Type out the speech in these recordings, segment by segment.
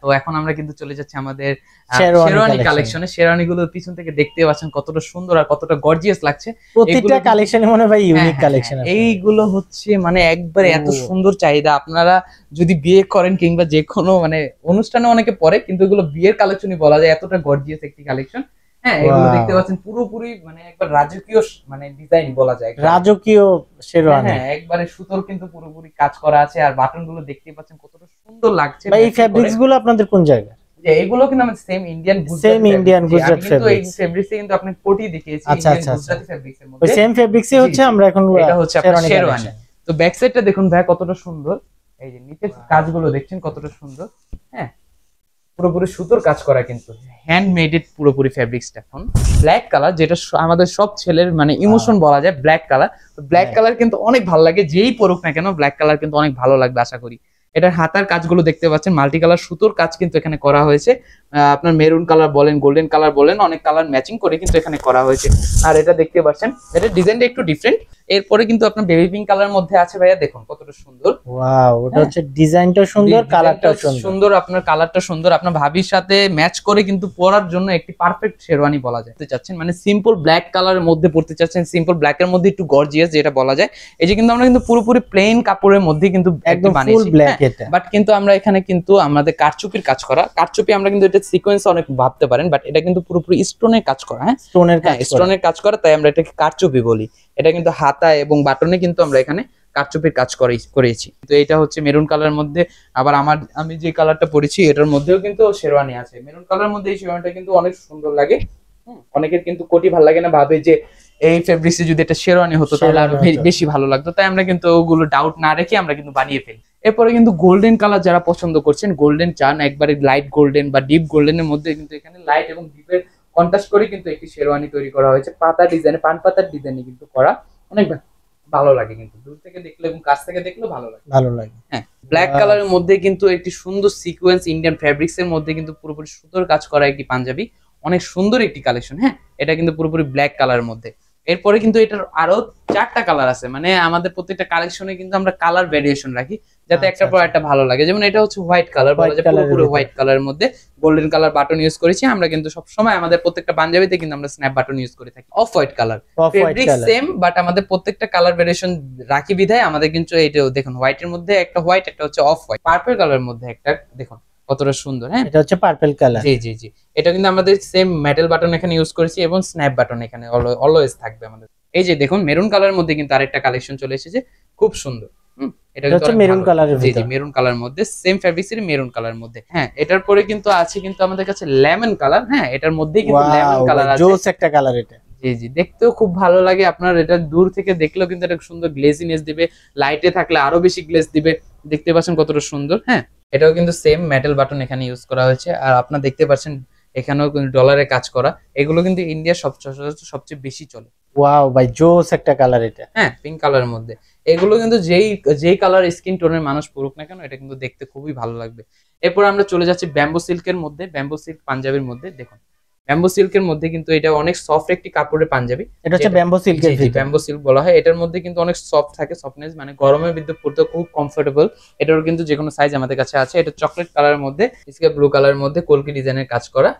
তো এখন আমরা কিন্তু চলে যাচ্ছি আমাদের শেরওয়ানি কালেকশনে শেরওয়ানি গুলো পিছন থেকে দেখতে পাচ্ছেন কতটা সুন্দর আর কতটা গর্জিয়াস লাগছে প্রত্যেকটা কালেকশনে মনে হয় ইউনিক হ্যাঁ, কালেকশন হ্যাঁ, হ্যাঁ। এইগুলো হচ্ছে মানে একবারে এত সুন্দর চাহিদা আপনারা যদি বিয়ে করেন কিংবা যে কোনো মানে অনুষ্ঠানে অনেকে পরে কিন্তু এগুলো বিয়ের কালেকশনই বলা যায় এতটা গর্জিয়াস একটি কালেকশন হ্যাঁ এগুলো দেখতে পাচ্ছেন পুরোপুরি মানে রাজকীয় মানে ডিজাইন বলা যায় রাজকীয় হ্যাঁ, হ্যাঁ একবারে কিন্তু পুরোপুরি কাজ করা আছে আর বাটন গুলো দেখতে পাচ্ছেন কতটা সুন্দর লাগছে এই ফেব্রিক্স গুলো আপনাদের কোন জায়গা যে এগুলো কিন্তু আমাদের সেম ইন্ডিয়ান ইন্ডিয়ান ফেব্রিক্স কিন্তু আপনি সেম আচ্ছা, আচ্ছা, আচ্ছা। হচ্ছে আমরা এখন হচ্ছে তো ব্যাক দেখুন কতটা সুন্দর এই যে নিচে কাজগুলো দেখছেন কতটা সুন্দর হ্যাঁ পুরোপুরি সুতোর কাজ করা কিন্তু হ্যান্ডমেডেড পুরোপুরি টা এখন ব্ল্যাক কালার যেটা আমাদের সব ছেলের মানে ইমোশন হ্যাঁ। বলা যায় ব্ল্যাক কালার তো ব্ল্যাক কালার কিন্তু অনেক ভালো লাগে যেই পড়ুক না কেন ব্ল্যাক কালার কিন্তু অনেক ভালো লাগবে আশা করি এটার হাতার কাজগুলো দেখতে পাচ্ছেন মাল্টি কালার সুতোর কাজ কিন্তু এখানে করা হয়েছে আপনার মেরুন কালার বলেন গোল্ডেন কালার বলেন অনেক কালার ম্যাচিং করে কিন্তু এখানে করা হয়েছে আর এটা দেখতে পাচ্ছেন এটা ডিজাইনটা একটু ডিফারেন্ট এরপরে কিন্তু আপনার বেবি পিঙ্ক কালার মধ্যে আছে ভাইয়া দেখুন কতটা সুন্দর ওয়াও ওটা হ্যাঁ? হচ্ছে ডিজাইনটা সুন্দর কালারটা সুন্দর সুন্দর আপনার কালারটা সুন্দর আপনার ভাবির সাথে ম্যাচ করে কিন্তু পরার জন্য একটি পারফেক্ট শেরওয়ানি বলা যায় চাচ্ছেন মানে সিম্পল ব্ল্যাক কালারের মধ্যে পড়তে চাচ্ছেন সিম্পল ব্ল্যাক এর মধ্যে একটু গর্জিয়াস যেটা বলা যায় এই যে কিন্তু আমরা কিন্তু পুরোপুরি প্লেন কাপড়ের মধ্যে কিন্তু একদম ফুল ব্ল্যাক এটা বাট কিন্তু আমরা এখানে কিন্তু আমাদের কারচুপির কাজ করা কারচুপি আমরা কিন্তু এটা সিকোয়েন্স অনেক ভাবতে পারেন বাট এটা কিন্তু পুরোপুরি স্টোনের কাজ করা হ্যাঁ স্টোনের স্টোনের হ্যাঁ, কাজ করা তাই আমরা এটাকে কারচুপি বলি এটা কিন্তু হাতা এবং বাটনে কিন্তু আমরা এখানে কাটচুপির কাজ করেছি তো এটা হচ্ছে মেরুন কালার মধ্যে আবার আমার আমি যে কালারটা পরেছি এটার মধ্যেও কিন্তু শেরওয়ানি আছে মেরুন কালার মধ্যে এই শেরওয়ানিটা কিন্তু অনেক সুন্দর লাগে অনেকের কিন্তু কোটি ভালো লাগে না ভাবে যে এই ফেব্রিক্সে যদি এটা শেরওয়ানি হতো তাহলে আরো বেশি ভালো লাগতো তাই আমরা কিন্তু ওগুলো ডাউট না রেখে আমরা কিন্তু বানিয়ে ফেলি এরপরে কিন্তু গোল্ডেন কালার যারা পছন্দ করছেন গোল্ডেন চান একবারে লাইট গোল্ডেন বা ডিপ গোল্ডেনের মধ্যে কিন্তু এখানে লাইট এবং ডিপের কন্ট্রাস্ট করে কিন্তু একটি শেরওয়ানি তৈরি করা হয়েছে পাতা ডিজাইনে পান পাতার ডিজাইনে কিন্তু করা অনেক ভালো লাগে কিন্তু দূর থেকে দেখলে এবং কাছ থেকে দেখলে ভালো লাগে ভালো লাগে হ্যাঁ ব্ল্যাক কালারের মধ্যে কিন্তু একটি সুন্দর সিকোয়েন্স ইন্ডিয়ান ফ্যাব্রিক্স এর মধ্যে কিন্তু পুরোপুরি সুতোর কাজ করা একটি পাঞ্জাবি অনেক সুন্দর একটি কালেকশন হ্যাঁ এটা কিন্তু পুরোপুরি ব্ল্যাক কালারের মধ্যে এরপরে কিন্তু এটার আরো চারটা কালার আছে মানে আমাদের প্রত্যেকটা কালেকশনে কিন্তু আমরা কালার ভেরিয়েশন রাখি যাতে একটা আচ্ছা, পর আচ্ছা। একটা ভালো লাগে যেমন এটা হচ্ছে হোয়াইট কালার বলা যায় পুরো হোয়াইট কালারের মধ্যে গোল্ডেন কালার বাটন ইউজ করেছি আমরা কিন্তু সব সময় আমাদের প্রত্যেকটা পাঞ্জাবিতে কিন্তু আমরা স্ন্যাপ বাটন ইউজ করে থাকি off white colour fabric same but আমাদের প্রত্যেকটা কালার ভেরিয়েশন রাখি বিধায় আমাদের কিন্তু এইটাও দেখুন হোয়াইটের মধ্যে একটা হোয়াইট একটা হচ্ছে অফ হোয়াইট পার্পল কালারের মধ্যে একটা দেখুন কতটা সুন্দর হ্যাঁ এটা হচ্ছে পার্পল কালার জি জি জি এটা কিন্তু আমাদের সেম মেটাল বাটন এখানে ইউজ করেছি এবং স্ন্যাপ বাটন এখানে অলওয়েজ থাকবে আমাদের এই যে দেখুন মেরুন কালারের মধ্যে কিন্তু আরেকটা কালেকশন চলে এসেছে খুব সুন্দর মেরুন কালার মধ্যে মেরুন কালার মধ্যে হ্যাঁ এটার পরে কিন্তু আছে কিন্তু আমাদের কাছে কালার হ্যাঁ এটার কিন্তু খুব ভালো লাগে আপনার এটা দূর থেকে দেখলেও কিন্তু সুন্দর গ্লেজিনেস দিবে লাইটে থাকলে আরো বেশি গ্লেজ দিবে দেখতে পাচ্ছেন কতটা সুন্দর হ্যাঁ এটাও কিন্তু সেম মেটাল বাটন এখানে ইউজ করা হয়েছে আর আপনার দেখতে পাচ্ছেন এখানেও কিন্তু ডলারে কাজ করা এগুলো কিন্তু ইন্ডিয়ার সবচেয়ে সবচেয়ে বেশি চলে ওয়াও ভাই জোস একটা কালার এটা হ্যাঁ পিঙ্ক কালারের মধ্যে এগুলো কিন্তু যেই যেই কালার স্কিন টোনের মানুষ পড়ুক না কেন এটা কিন্তু দেখতে খুবই ভালো লাগবে এরপর আমরা চলে যাচ্ছি ব্যাম্বো সিল্কের মধ্যে ব্যাম্বো সিল্ক পাঞ্জাবির মধ্যে দেখুন ব্যাম্বো সিল্কের মধ্যে কিন্তু এটা অনেক সফট একটি কাপড়ের পাঞ্জাবি এটা হচ্ছে ব্যাম্বো সিল্ক ব্যাম্বো সিল্ক বলা হয় এটার মধ্যে কিন্তু অনেক সফট থাকে সফটনেস মানে গরমের বিদ্যুৎ পড়তে খুব কমফোর্টেবল এটার কিন্তু যে কোনো সাইজ আমাদের কাছে আছে এটা চকলেট কালারের মধ্যে ব্লু কালারের মধ্যে কলকি ডিজাইনের কাজ করা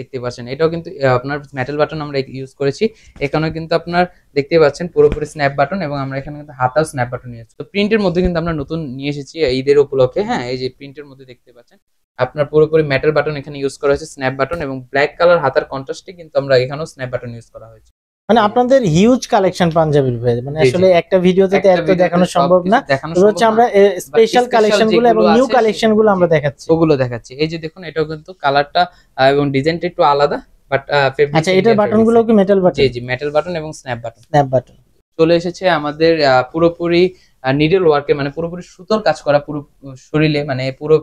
দেখতে পাচ্ছেন এটাও কিন্তু আপনার মেটাল বাটন আমরা ইউজ করেছি এখানেও কিন্তু আপনার দেখতে পাচ্ছেন পুরোপুরি স্ন্যাপ বাটন এবং আমরা এখানে কিন্তু হাতাও স্ন্যাপ বাটন নিয়ে তো প্রিন্টের মধ্যে কিন্তু আমরা নতুন নিয়ে এসেছি ঈদের উপলক্ষে হ্যাঁ এই যে প্রিন্টের মধ্যে দেখতে পাচ্ছেন আপনার পুরোপুরি মেটাল বাটন এখানে ইউজ করা হয়েছে স্ন্যাপ বাটন এবং ব্ল্যাক কালার হাতার কন্ট্রাস্টে কিন্তু আমরা এখানেও স্ন্যাপ বাটন ইউজ করা হয়েছে মানে আপনাদের হিউজ কালেকশন পাঞ্জাবির ভাই মানে আসলে একটা ভিডিওতে তো এত দেখানো সম্ভব না হচ্ছে আমরা স্পেশাল কালেকশন গুলো এবং নিউ কালেকশন গুলো আমরা দেখাচ্ছি ওগুলো দেখাচ্ছি এই যে দেখুন এটাও কিন্তু কালারটা এবং ডিজাইনটা একটু আলাদা বাট আচ্ছা এটার বাটন গুলো কি মেটাল বাটন জি জি মেটাল বাটন এবং স্ন্যাপ বাটন স্ন্যাপ বাটন চলে এসেছে আমাদের পুরোপুরি নিডল ওয়ার্কে মানে পুরোপুরি সুতোর কাজ করা পুরো শরীরে মানে পুরো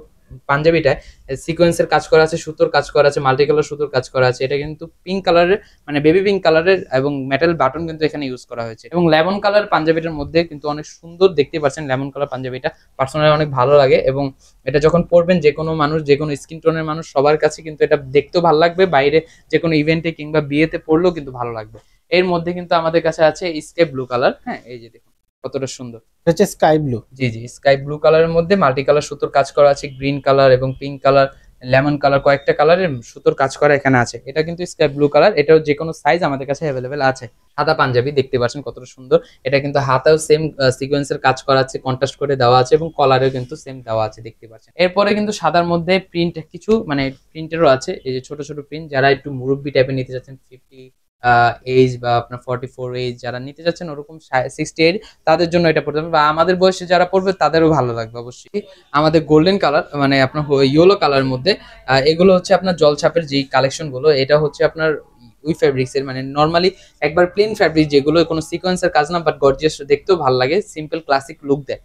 পাঞ্জাবিটায় সিকোয়েন্সের কাজ করা আছে সুতোর কাজ করা আছে মাল্টি কালার সুতোর কাজ করা আছে এটা কিন্তু পিঙ্ক কালারের মানে বেবি পিঙ্ক কালারের এবং মেটাল বাটন কিন্তু এখানে ইউজ করা হয়েছে এবং লেমন কালার পাঞ্জাবিটার মধ্যে কিন্তু অনেক সুন্দর দেখতে পাচ্ছেন লেমন কালার পাঞ্জাবিটা পার্সোনালি অনেক ভালো লাগে এবং এটা যখন পরবেন যে কোনো মানুষ যে কোনো স্কিন টোনের মানুষ সবার কাছে কিন্তু এটা দেখতেও ভালো লাগবে বাইরে যে কোনো ইভেন্টে কিংবা বিয়েতে পড়লেও কিন্তু ভালো লাগবে এর মধ্যে কিন্তু আমাদের কাছে আছে স্কেপ ব্লু কালার হ্যাঁ এই যে দেখুন কতটা সুন্দর হচ্ছে স্কাই ব্লু জি জি স্কাই ব্লু কালারের মধ্যে মাল্টি কালার সুতোর কাজ করা আছে গ্রিন কালার এবং পিঙ্ক কালার লেমন কালার কয়েকটা কালারের সুতোর কাজ করা এখানে আছে এটা কিন্তু স্কাই ব্লু কালার এটাও যে কোনো সাইজ আমাদের কাছে অ্যাভেলেবেল আছে সাদা পাঞ্জাবি দেখতে পাচ্ছেন কতটা সুন্দর এটা কিন্তু হাতেও সেম সিকোয়েন্সের কাজ করা আছে কন্ট্রাস্ট করে দেওয়া আছে এবং কলারেও কিন্তু সেম দেওয়া আছে দেখতে পাচ্ছেন এরপরে কিন্তু সাদার মধ্যে প্রিন্ট কিছু মানে প্রিন্টেরও আছে এই যে ছোট ছোট প্রিন্ট যারা একটু মুরব্বি টাইপের নিতে চাচ্ছেন ফিফটি এজ বা আপনার ফর্টি ফোর এজ যারা নিতে যাচ্ছেন ওরকম সিক্সটি এইট তাদের জন্য এটা পড়তে হবে বা আমাদের বয়সে যারা পড়বে তাদেরও ভালো লাগবে অবশ্যই আমাদের গোল্ডেন কালার মানে আপনার ইয়েলো কালার মধ্যে এগুলো হচ্ছে আপনার জলছাপের যেই কালেকশনগুলো এটা হচ্ছে আপনার উই ফ্যাব্রিক্সের মানে নর্মালি একবার প্লেন ফ্যাব্রিক যেগুলো কোনো সিকোয়েন্সের কাজ না বাট গর্জিয়াস দেখতেও ভালো লাগে সিম্পল ক্লাসিক লুক দেয়